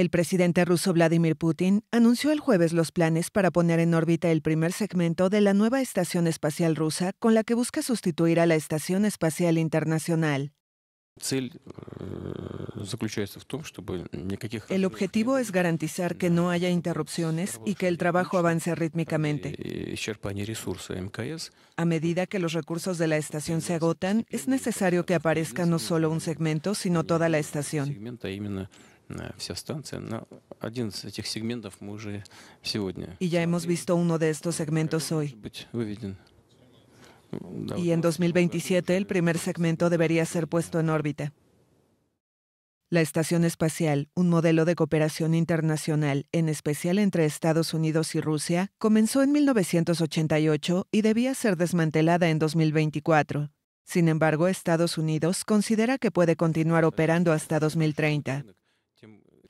El presidente ruso Vladimir Putin anunció el jueves los planes para poner en órbita el primer segmento de la nueva estación espacial rusa con la que busca sustituir a la Estación Espacial Internacional. Э, el objetivo es garantizar que no haya interrupciones y que el trabajo avance rítmicamente. A medida que los recursos de la estación se agotan, es necesario que aparezca no solo un segmento, sino toda la estación. Y э, ya hemos visto uno de estos segmentos hoy. Y en 2027 el primer segmento debería ser puesto en órbita. La Estación Espacial, un modelo de cooperación internacional, en especial entre Estados Unidos y Rusia, comenzó en 1988 y debía ser desmantelada en 2024. Sin embargo, Estados Unidos considera que puede continuar operando hasta 2030.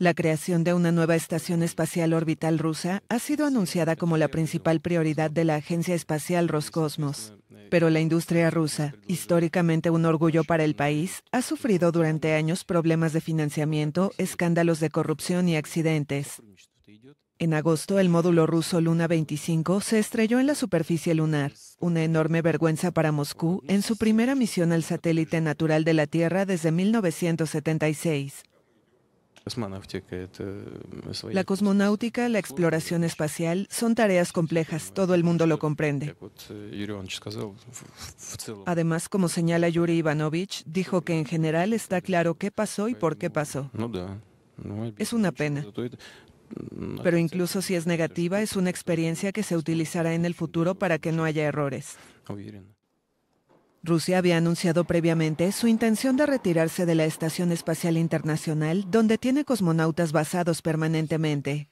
La creación de una nueva estación espacial orbital rusa ha sido anunciada como la principal prioridad de la Agencia Espacial Roscosmos. Pero la industria rusa, históricamente un orgullo para el país, ha sufrido durante años problemas de financiamiento, escándalos de corrupción y accidentes. En agosto, el módulo ruso Luna 25 se estrelló en la superficie lunar, una enorme vergüenza para Moscú en su primera misión al satélite natural de la Tierra desde 1976. Э, la cosmonáutica, la exploración espacial son tareas complejas, todo el mundo lo comprende. Э, Además, como señala Yuri Ivanovich, dijo que en general está claro qué pasó y por qué pasó. Es una pena. Pero incluso si es negativa, es una experiencia que se utilizará en el futuro para que no haya errores. Rusia había anunciado previamente su intención de retirarse de la Estación Espacial Internacional, donde tiene cosmonautas basados permanentemente.